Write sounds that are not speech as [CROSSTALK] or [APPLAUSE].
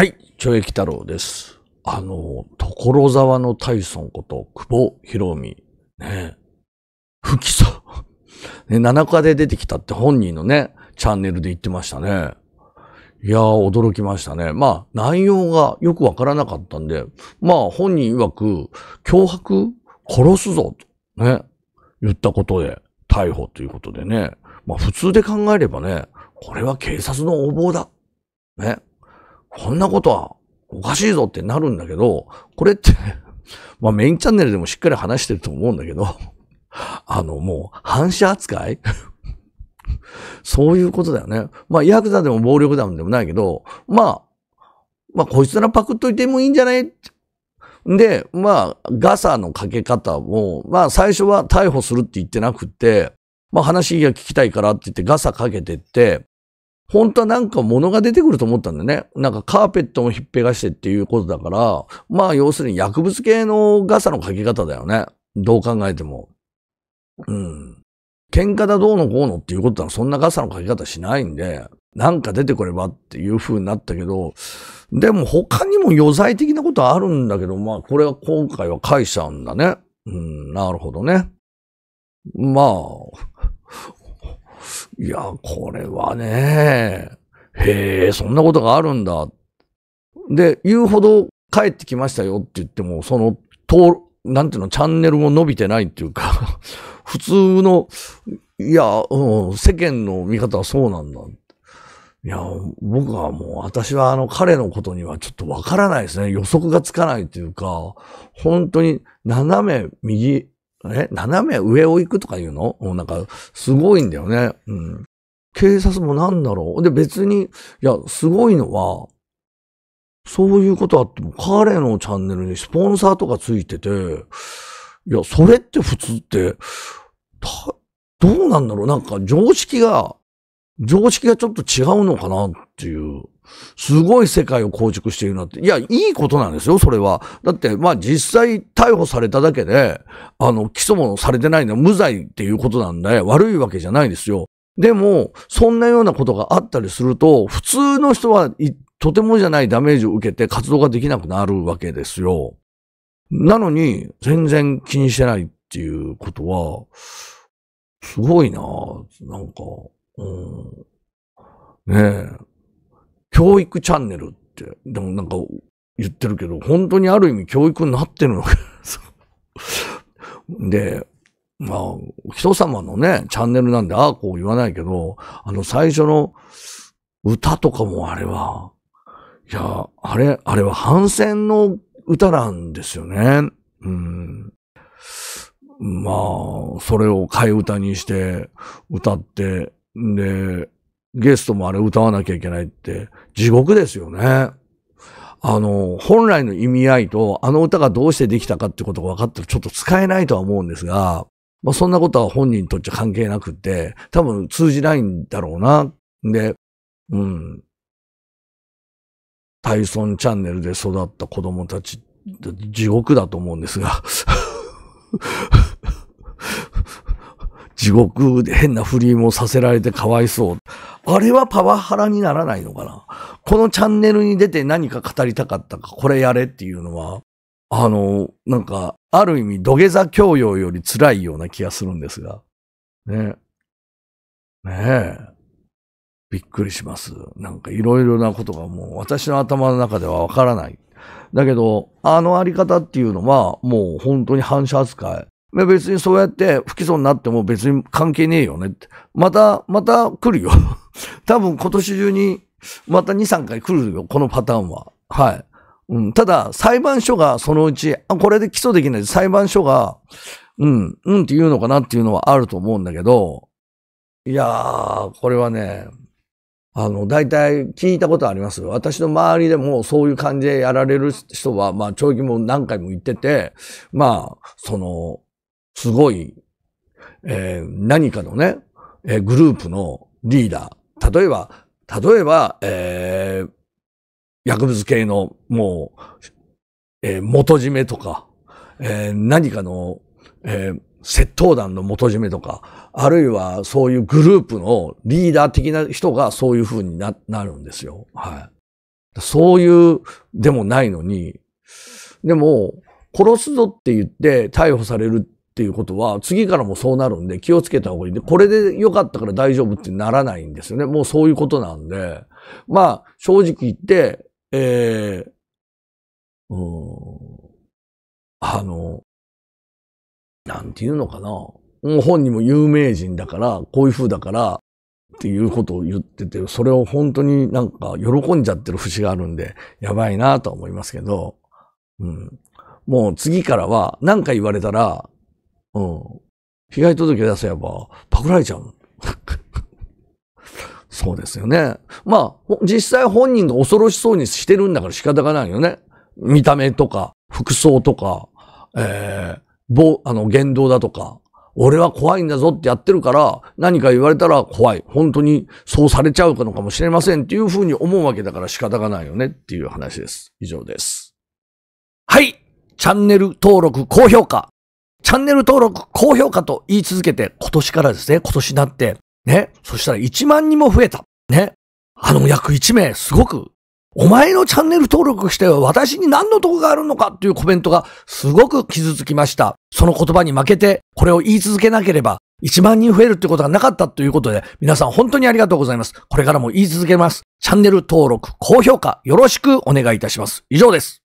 はい、懲役太郎です。あの、所沢のタイソンこと、久保博美。ね不起訴。ね、7日で出てきたって本人のね、チャンネルで言ってましたね。いやー、驚きましたね。まあ、内容がよくわからなかったんで、まあ、本人曰く、脅迫殺すぞと、ね、言ったことで、逮捕ということでね。まあ、普通で考えればね、これは警察の横暴だ。ね。こんなことはおかしいぞってなるんだけど、これって [LAUGHS] まあメインチャンネルでもしっかり話してると思うんだけど [LAUGHS] あのもう反射扱い [LAUGHS] そういうことだよね。まあヤクザでも暴力団でもないけど、まあ、まあこいつらパクっといてもいいんじゃないで、まあ、ガサのかけ方も、まあ、最初は逮捕するって言ってなくて、まあ、話が聞きたいからって言ってガサかけてって、本当はなんか物が出てくると思ったんだね。なんかカーペットもひっぺがしてっていうことだから、まあ要するに薬物系のガサのかけ方だよね。どう考えても。うん。喧嘩だどうのこうのっていうことはそんなガサのかけ方しないんで、なんか出てくればっていう風になったけど、でも他にも余罪的なことあるんだけど、まあこれは今回は返しちゃうんだね。うん、なるほどね。まあ、いや、これはね、へえ、そんなことがあるんだ。で、言うほど帰ってきましたよって言っても、その、と、なんていうの、チャンネルも伸びてないっていうか [LAUGHS] 普通の、いや、うん、世間の見方はそうなんだ。いや、僕はもう、私はあの彼のことにはちょっとわからないですね。予測がつかないというか、本当に斜め右え、斜め上を行くとか言うのもうなんか、すごいんだよね。うん。警察もなんだろう。で、別に、いや、すごいのは、そういうことあっても、彼のチャンネルにスポンサーとかついてて、いや、それって普通って、どうなんだろうなんか常識が常識がちょっと違うのかなっていう、すごい世界を構築しているなって。いや、いいことなんですよ、それは。だって、まあ実際逮捕されただけで、あの、起訴もされてないのは無罪っていうことなんで、悪いわけじゃないですよ。でも、そんなようなことがあったりすると、普通の人はとてもじゃないダメージを受けて活動ができなくなるわけですよ。なのに、全然気にしてないっていうことは、すごいななんか、うん、ねえ。教育チャンネルって、でもなんか言ってるけど、本当にある意味教育になってるのか。[LAUGHS] で、まあ、人様のね、チャンネルなんで、ああ、こう言わないけど、あの、最初の歌とかもあれは、いや、あれ、あれは反戦の歌なんですよね。うん。まあ、それを替え歌にして歌ってで、ゲストもあれ歌わなきゃいけないって、地獄ですよね。あの、本来の意味合いと、あの歌がどうしてできたかってことが分かったらちょっと使えないとは思うんですが、まあそんなことは本人にとっちゃ関係なくて、多分通じないんだろうな。で、うん。タイソンチャンネルで育った子供たち、地獄だと思うんですが。地獄で変なリーもさせられてかわいそう。あれはパワハラにならないのかなこのチャンネルに出て何か語りたかったか、これやれっていうのは、あの、なんか、ある意味土下座教養より辛いような気がするんですが。ね。ねえ。びっくりします。なんかいろいろなことがもう私の頭の中ではわからない。だけど、あのあり方っていうのはもう本当に反射扱い。別にそうやって不起訴になっても別に関係ねえよねって。また、また来るよ。[LAUGHS] 多分今年中にまた2、3回来るよ、このパターンは。はい。うん、ただ、裁判所がそのうち、あ、これで起訴できない。裁判所が、うん、うんって言うのかなっていうのはあると思うんだけど、いやー、これはね、あの、大体聞いたことあります私の周りでもそういう感じでやられる人は、まあ、長期も何回も言ってて、まあ、その、すごい、えー、何かのね、えー、グループのリーダー。例えば、例えば、えー、薬物系の、もう、えー、元締めとか、えー、何かの、えー、窃盗団の元締めとか、あるいはそういうグループのリーダー的な人がそういう風にな、なるんですよ。はい。そういうでもないのに、でも、殺すぞって言って逮捕されるっていうことは、次からもそうなるんで気をつけた方がいい。で、これで良かったから大丈夫ってならないんですよね。もうそういうことなんで。まあ、正直言って、えー、うん、あの、なんていうのかな。もう本人も有名人だから、こういう風だから、っていうことを言ってて、それを本当になんか喜んじゃってる節があるんで、やばいなと思いますけど、うん。もう次からは何か言われたら、うん。被害届出せば、パクられちゃう。[LAUGHS] そうですよね。まあ、実際本人が恐ろしそうにしてるんだから仕方がないよね。見た目とか、服装とか、えー、某、あの、言動だとか、俺は怖いんだぞってやってるから、何か言われたら怖い。本当にそうされちゃうのかもしれませんっていうふうに思うわけだから仕方がないよねっていう話です。以上です。はいチャンネル登録、高評価チャンネル登録、高評価と言い続けて、今年からですね、今年になって、ね、そしたら1万人も増えた。ね。あの約1名、すごく、お前のチャンネル登録して私に何の得があるのかっていうコメントがすごく傷つきました。その言葉に負けて、これを言い続けなければ、1万人増えるってことがなかったということで、皆さん本当にありがとうございます。これからも言い続けます。チャンネル登録、高評価、よろしくお願いいたします。以上です。